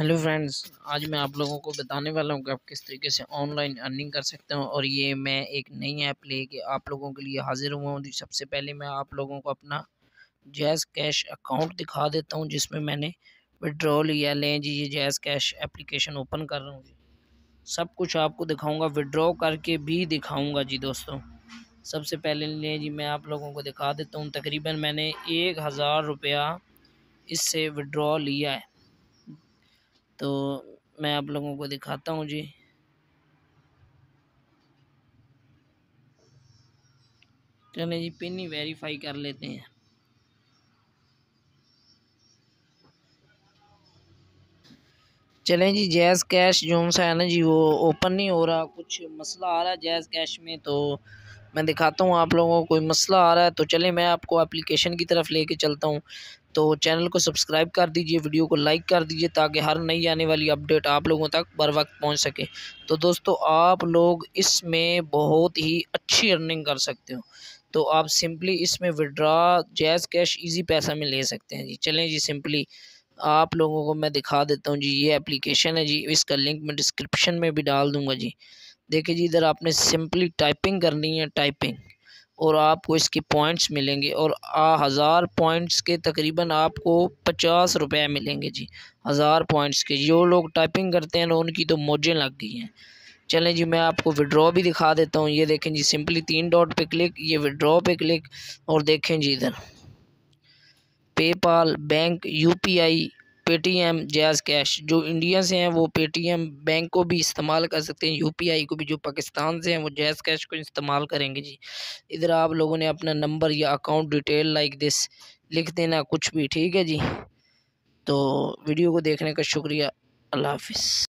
hello friends आज मैं आप लोगों को बताने वाला हूं कि आप किस तरीके से ऑनलाइन अर्निंग कर सकते हैं और ये मैं एक नई ऐप लेके आप लोगों के लिए हाज़िर हुआ हूं सबसे पहले मैं आप लोगों को अपना जैज़ कैश अकाउंट दिखा देता हूं जिसमें मैंने विड्रॉ लिया लें जी ये जैज़ कैश एप्लीकेशन ओपन कर रहा हूँ जी सब कुछ आपको दिखाऊँगा विड्रॉ करके भी दिखाऊँगा जी दोस्तों सबसे पहले लें जी मैं आप लोगों को दिखा देता हूँ तकरीबन मैंने एक हज़ार रुपया इससे विड्रॉ लिया है तो मैं आप लोगों को दिखाता हूँ जी चले जी पिन ही वेरीफाई कर लेते हैं चलें जी जैज़ कैश जो सा है ना जी वो ओपन नहीं हो रहा कुछ मसला आ रहा है जैज़ कैश में तो मैं दिखाता हूँ आप लोगों को कोई मसला आ रहा है तो चले मैं आपको एप्लीकेशन की तरफ लेके चलता हूँ तो चैनल को सब्सक्राइब कर दीजिए वीडियो को लाइक कर दीजिए ताकि हर नई आने वाली अपडेट आप लोगों तक बर वक्त पहुँच सके तो दोस्तों आप लोग इसमें बहुत ही अच्छी अर्निंग कर सकते हो तो आप सिंपली इसमें विड्रा जैज़ कैश इजी पैसा में ले सकते हैं जी चलें जी सिंपली आप लोगों को मैं दिखा देता हूँ जी ये एप्लीकेशन है जी इसका लिंक मैं डिस्क्रिप्शन में भी डाल दूँगा जी देखिए जी इधर आपने सिंपली टाइपिंग करनी है टाइपिंग और आपको इसके पॉइंट्स मिलेंगे और आ हज़ार पॉइंट्स के तकरीबन आपको पचास रुपये मिलेंगे जी हज़ार पॉइंट्स के जो लोग टाइपिंग करते हैं उनकी तो मौजें लग गई हैं चलें जी मैं आपको विड्रॉ भी दिखा देता हूँ ये देखें जी सिंपली तीन डॉट पे क्लिक ये विड्रॉ पे क्लिक और देखें जी इधर PayPal bank UPI Paytm JazzCash जो इंडिया से हैं वो पेटीएम बैंक को भी इस्तेमाल कर सकते हैं यूपीआई को भी जो पाकिस्तान से हैं वो जैज़ कैश को इस्तेमाल करेंगे जी इधर आप लोगों ने अपना नंबर या अकाउंट डिटेल लाइक दिस लिख देना कुछ भी ठीक है जी तो वीडियो को देखने का शुक्रिया अल्लाह हाफिज़